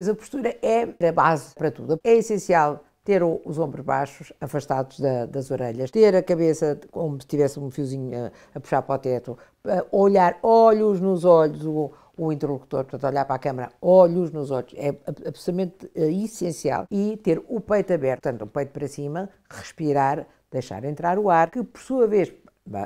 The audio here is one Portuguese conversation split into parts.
A postura é a base para tudo. É essencial ter os ombros baixos, afastados da, das orelhas, ter a cabeça como se tivesse um fiozinho a, eh, a puxar para o teto, eh, olhar olhos nos olhos o, o interlocutor, portanto, olhar para a câmara, olhos nos olhos, é absolutamente eh, essencial, e ter o peito aberto, portanto, o peito para cima, respirar, deixar entrar o ar, que por sua vez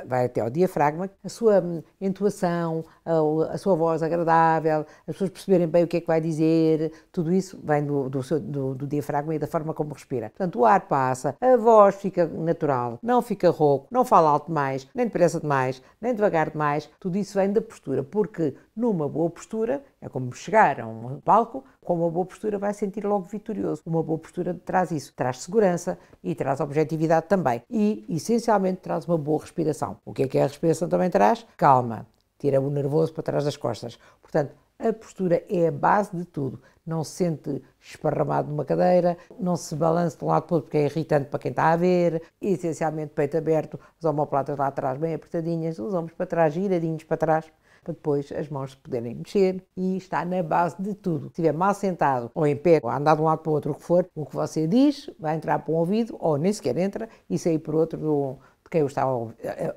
vai até ao diafragma, a sua hum, entoação, a, a, sua voz agradável, as pessoas perceberem bem o que é que vai dizer, tudo isso vem do, do, seu, do, do diafragma e da forma como respira. Portanto, o ar passa, a voz fica natural, não fica rouco, não fala alto demais, nem depressa demais, nem devagar demais, tudo isso vem da postura, porque numa boa postura, é como chegar a um palco, com uma boa postura vai sentir logo vitorioso. Uma boa postura traz isso, traz segurança e traz objetividade também. E, essencialmente, traz uma boa respiração. O que é que a respiração também traz? Calma, tira o nervoso para trás das costas. Portanto, a postura é a base de tudo. Não se sente esparramado numa cadeira, não se balança de um lado para o outro porque é irritante para quem está a ver. Essencialmente, peito aberto, as omoplatas lá atrás bem apertadinhas, os ombros para trás, giradinhos para trás para depois as mãos se poderem mexer e está na base de tudo. Se estiver mal sentado ou em pé, ou andar de um lado para o outro, o que for, o que você diz vai entrar para um ouvido ou nem sequer entra e sair para o outro do, quem o está a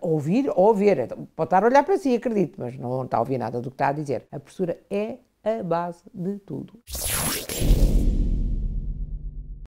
ouvir ou ver. Então, pode estar a olhar para si, acredito, mas não está a ouvir nada do que está a dizer. A postura é a base de tudo.